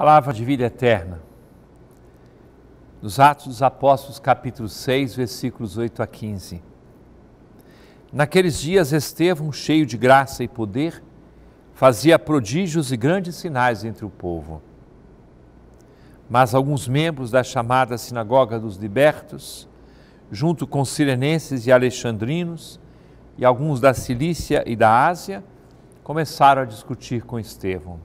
Palavra de vida eterna. Nos Atos dos Apóstolos, capítulo 6, versículos 8 a 15. Naqueles dias, Estevão, cheio de graça e poder, fazia prodígios e grandes sinais entre o povo. Mas alguns membros da chamada Sinagoga dos Libertos, junto com sirenenses e alexandrinos, e alguns da Cilícia e da Ásia, começaram a discutir com Estevão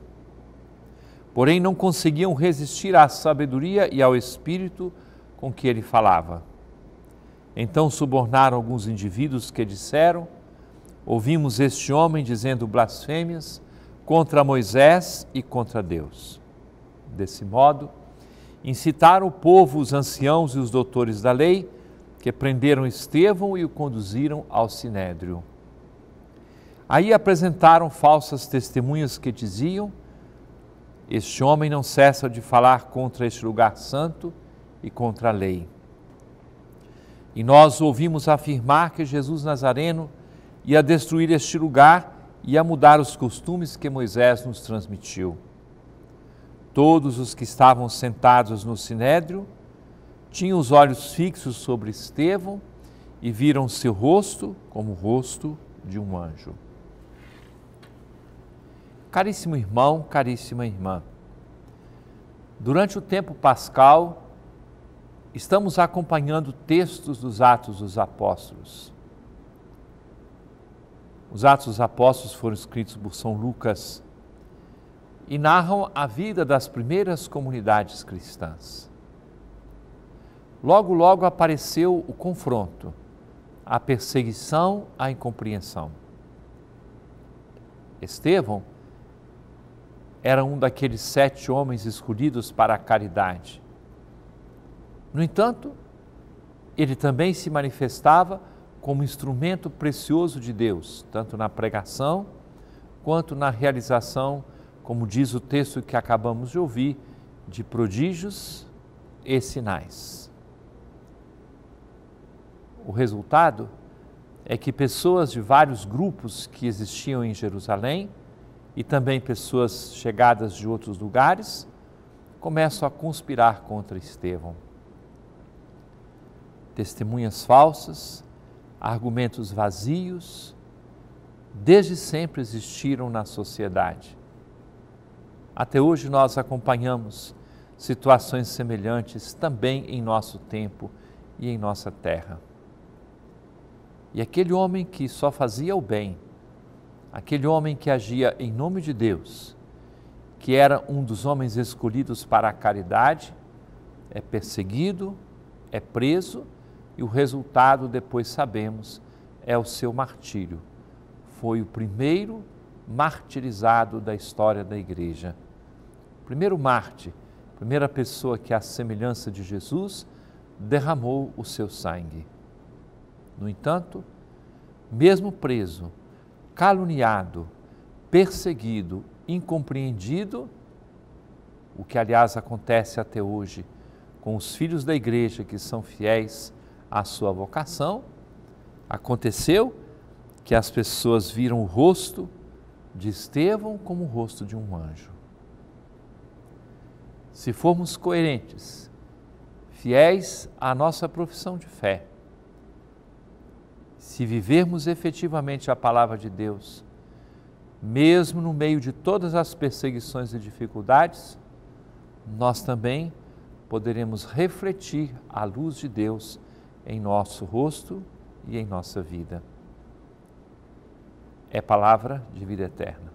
porém não conseguiam resistir à sabedoria e ao espírito com que ele falava. Então subornaram alguns indivíduos que disseram: Ouvimos este homem dizendo blasfêmias contra Moisés e contra Deus. Desse modo, incitaram o povo, os anciãos e os doutores da lei, que prenderam Estevão e o conduziram ao sinédrio. Aí apresentaram falsas testemunhas que diziam este homem não cessa de falar contra este lugar santo e contra a lei. E nós ouvimos afirmar que Jesus Nazareno ia destruir este lugar e a mudar os costumes que Moisés nos transmitiu. Todos os que estavam sentados no sinédrio tinham os olhos fixos sobre Estevão e viram seu rosto como o rosto de um anjo. Caríssimo irmão, caríssima irmã, durante o tempo pascal, estamos acompanhando textos dos Atos dos Apóstolos. Os Atos dos Apóstolos foram escritos por São Lucas e narram a vida das primeiras comunidades cristãs. Logo, logo apareceu o confronto, a perseguição, a incompreensão. Estevão era um daqueles sete homens escolhidos para a caridade. No entanto, ele também se manifestava como instrumento precioso de Deus, tanto na pregação quanto na realização, como diz o texto que acabamos de ouvir, de prodígios e sinais. O resultado é que pessoas de vários grupos que existiam em Jerusalém e também pessoas chegadas de outros lugares começam a conspirar contra Estevão. Testemunhas falsas, argumentos vazios, desde sempre existiram na sociedade. Até hoje nós acompanhamos situações semelhantes também em nosso tempo e em nossa terra. E aquele homem que só fazia o bem, aquele homem que agia em nome de Deus, que era um dos homens escolhidos para a caridade, é perseguido, é preso e o resultado, depois sabemos, é o seu martírio. Foi o primeiro martirizado da história da igreja. Primeiro mártir, primeira pessoa que, à semelhança de Jesus, derramou o seu sangue. No entanto, mesmo preso, caluniado, perseguido, incompreendido, o que aliás acontece até hoje com os filhos da igreja que são fiéis à sua vocação, aconteceu que as pessoas viram o rosto de Estevão como o rosto de um anjo. Se formos coerentes, fiéis à nossa profissão de fé, se vivermos efetivamente a palavra de Deus, mesmo no meio de todas as perseguições e dificuldades, nós também poderemos refletir a luz de Deus em nosso rosto e em nossa vida. É palavra de vida eterna.